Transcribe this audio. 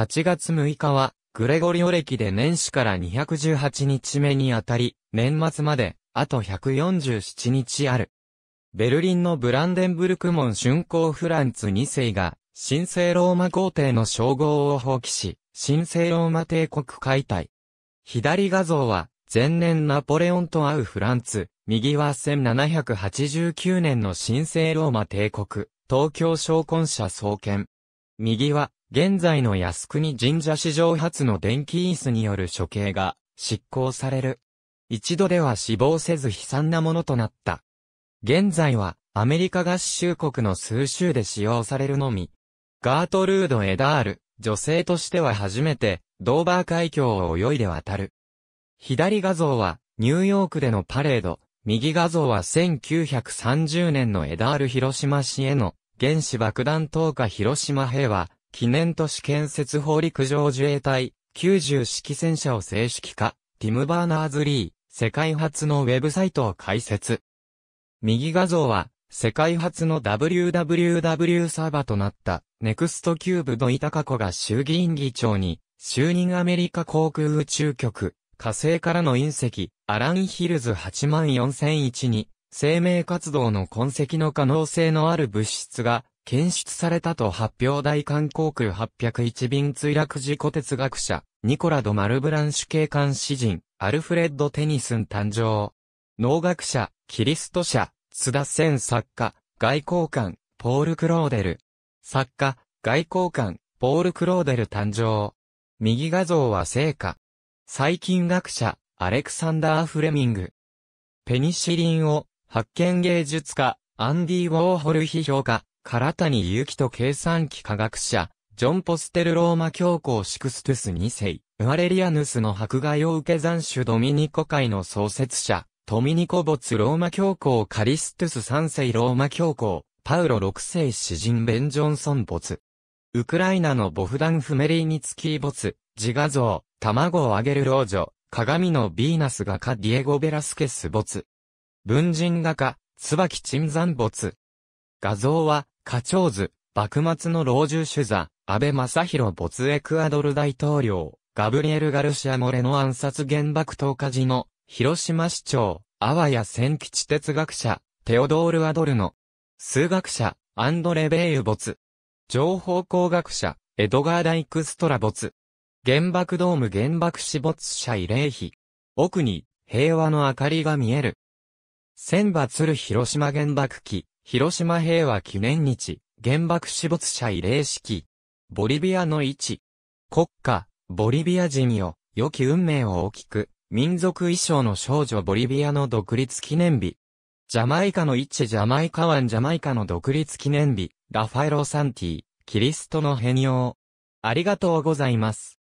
8月6日は、グレゴリオ歴で年始から218日目にあたり、年末まで、あと147日ある。ベルリンのブランデンブルク門春光フランツ2世が、神聖ローマ皇帝の称号を放棄し、神聖ローマ帝国解体。左画像は、前年ナポレオンと会うフランツ、右は1789年の神聖ローマ帝国、東京商魂者創建。右は、現在の靖国神社史上初の電気椅子による処刑が執行される。一度では死亡せず悲惨なものとなった。現在はアメリカ合衆国の数州で使用されるのみ。ガートルード・エダール、女性としては初めてドーバー海峡を泳いで渡る。左画像はニューヨークでのパレード、右画像は1930年のエダール広島市への原子爆弾投下広島平和記念都市建設法陸上自衛隊、90式戦車を正式化、ティム・バーナーズ・リー、世界初のウェブサイトを開設。右画像は、世界初の WWW サーバーとなった、ネクストキューブの板加子が衆議院議長に、就任アメリカ航空宇宙局、火星からの隕石、アランヒルズ84001に、生命活動の痕跡の可能性のある物質が、検出されたと発表大韓航空801便墜落事故哲学者、ニコラド・マルブランシュ警官詩人、アルフレッド・テニスン誕生。農学者、キリスト者、津田千作家、外交官、ポール・クローデル。作家、外交官、ポール・クローデル誕生。右画像は聖火。細菌学者、アレクサンダー・フレミング。ペニシリンを、発見芸術家、アンディ・ウォーホル批評家。唐谷由キと計算機科学者、ジョン・ポステル・ローマ教皇シクストゥス2世、ウアレリアヌスの迫害を受け残首ドミニコ会の創設者、トミニコボツ・ローマ教皇カリストゥス3世ローマ教皇、パウロ6世詩人ベン・ジョンソンボツ。ウクライナのボフダン・フメリーニツキーボツ、自画像、卵をあげる老女、鏡のヴィーナス画家ディエゴ・ベラスケスボツ。文人画家、椿ザン・ボツ。画像は、課長図、幕末の老中主座、安倍正宏没エクアドル大統領、ガブリエル・ガルシア・モレの暗殺原爆投下時の、広島市長、阿波谷千吉哲学者、テオドール・アドルノ、数学者、アンドレ・ベイユ没、情報工学者、エドガー・ダイクストラ没、原爆ドーム原爆死没者慰霊碑、奥に、平和の明かりが見える。千葉鶴広島原爆機、広島平和記念日、原爆死没者慰霊式。ボリビアの位置。国家、ボリビア人よ、良き運命を大きく、民族衣装の少女ボリビアの独立記念日。ジャマイカの位置ジャマイカ湾ジャマイカの独立記念日、ラファエロ・サンティ、キリストの変容。ありがとうございます。